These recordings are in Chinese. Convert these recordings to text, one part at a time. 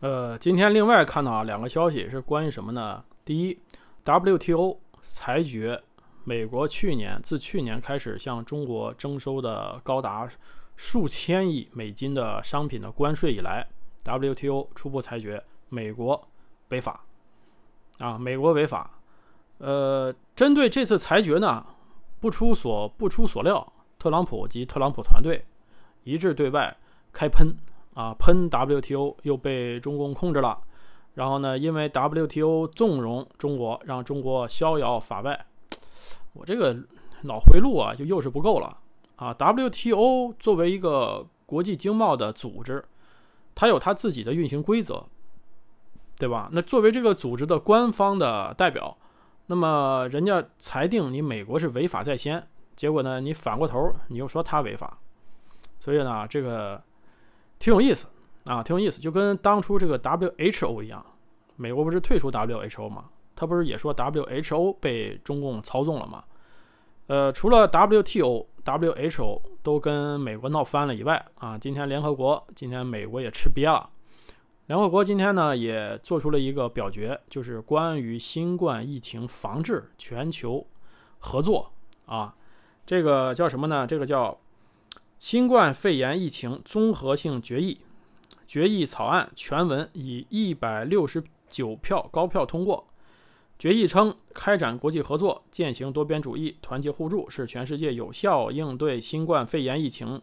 呃，今天另外看到啊两个消息是关于什么呢？第一，WTO 裁决，美国去年自去年开始向中国征收的高达数千亿美金的商品的关税以来，WTO 初步裁决美国违法，啊，美国违法。呃，针对这次裁决呢，不出所不出所料，特朗普及特朗普团队一致对外开喷。啊，喷 WTO 又被中共控制了，然后呢，因为 WTO 纵容中国，让中国逍遥法外，我这个脑回路啊就又是不够了啊。WTO 作为一个国际经贸的组织，它有它自己的运行规则，对吧？那作为这个组织的官方的代表，那么人家裁定你美国是违法在先，结果呢，你反过头你又说他违法，所以呢，这个。挺有意思啊，挺有意思，就跟当初这个 WHO 一样，美国不是退出 WHO 吗？他不是也说 WHO 被中共操纵了吗？呃，除了 WTO、WHO 都跟美国闹翻了以外啊，今天联合国，今天美国也吃瘪了。联合国今天呢也做出了一个表决，就是关于新冠疫情防治全球合作啊，这个叫什么呢？这个叫。新冠肺炎疫情综合性决议决议草案全文以一百六十九票高票通过。决议称，开展国际合作、践行多边主义、团结互助，是全世界有效应对新冠肺炎疫情、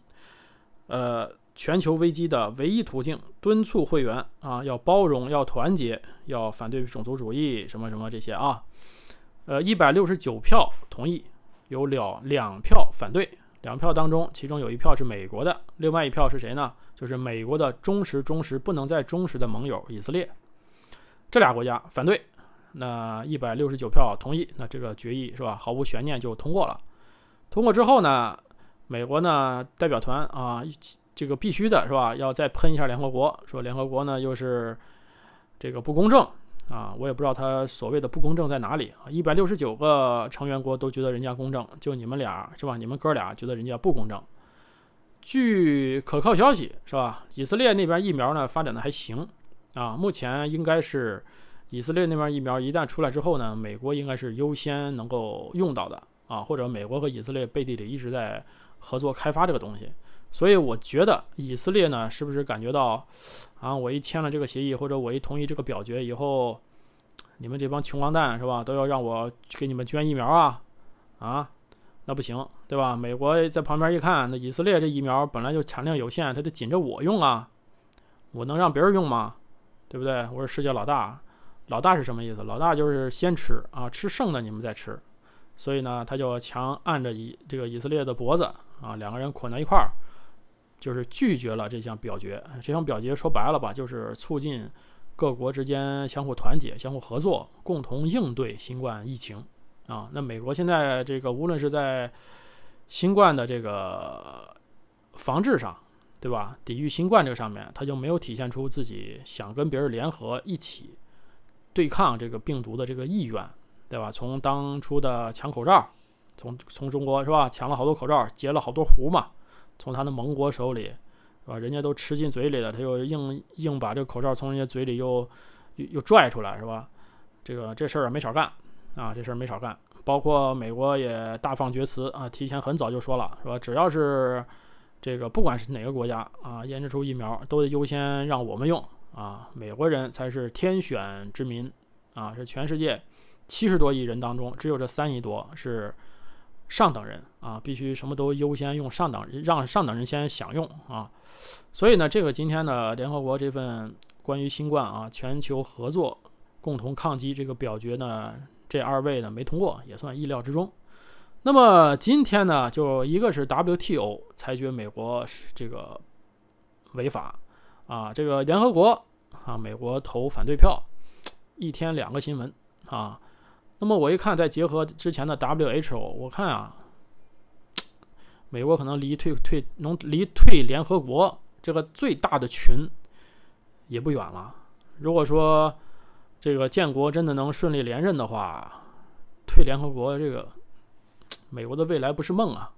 呃全球危机的唯一途径。敦促会员啊，要包容、要团结、要反对种族主义，什么什么这些啊。呃，一百六十九票同意，有了两票反对。两票当中，其中有一票是美国的，另外一票是谁呢？就是美国的忠实、忠实不能再忠实的盟友——以色列。这俩国家反对，那一百六十九票同意，那这个决议是吧？毫无悬念就通过了。通过之后呢，美国呢代表团啊，这个必须的是吧？要再喷一下联合国，说联合国呢又是这个不公正。啊，我也不知道他所谓的不公正在哪里啊！一百六十九个成员国都觉得人家公正，就你们俩是吧？你们哥俩觉得人家不公正。据可靠消息是吧？以色列那边疫苗呢发展的还行啊，目前应该是以色列那边疫苗一旦出来之后呢，美国应该是优先能够用到的。啊，或者美国和以色列背地里一直在合作开发这个东西，所以我觉得以色列呢，是不是感觉到啊，我一签了这个协议，或者我一同意这个表决以后，你们这帮穷光蛋是吧，都要让我给你们捐疫苗啊啊，那不行，对吧？美国在旁边一看，那以色列这疫苗本来就产量有限，他得紧着我用啊，我能让别人用吗？对不对？我是世界老大，老大是什么意思？老大就是先吃啊，吃剩的你们再吃。所以呢，他就强按着以这个以色列的脖子啊，两个人捆在一块儿，就是拒绝了这项表决。这项表决说白了吧，就是促进各国之间相互团结、相互合作，共同应对新冠疫情啊。那美国现在这个无论是在新冠的这个防治上，对吧？抵御新冠这个上面，他就没有体现出自己想跟别人联合一起对抗这个病毒的这个意愿。对吧？从当初的抢口罩，从从中国是吧？抢了好多口罩，截了好多胡嘛。从他的盟国手里是吧？人家都吃进嘴里了，他又硬硬把这个口罩从人家嘴里又又又拽出来，是吧？这个这事儿没少干啊！这事儿没少干。包括美国也大放厥词啊，提前很早就说了是吧？只要是这个，不管是哪个国家啊，研制出疫苗都得优先让我们用啊！美国人才是天选之民啊！是全世界。七十多亿人当中，只有这三亿多是上等人啊！必须什么都优先用上等，让上等人先享用啊！所以呢，这个今天呢，联合国这份关于新冠啊，全球合作共同抗击这个表决呢，这二位呢没通过，也算意料之中。那么今天呢，就一个是 WTO 裁决美国这个违法啊，这个联合国啊，美国投反对票，一天两个新闻啊！那么我一看，再结合之前的 WHO，我看啊，美国可能离退退能离退联合国这个最大的群也不远了。如果说这个建国真的能顺利连任的话，退联合国这个美国的未来不是梦啊。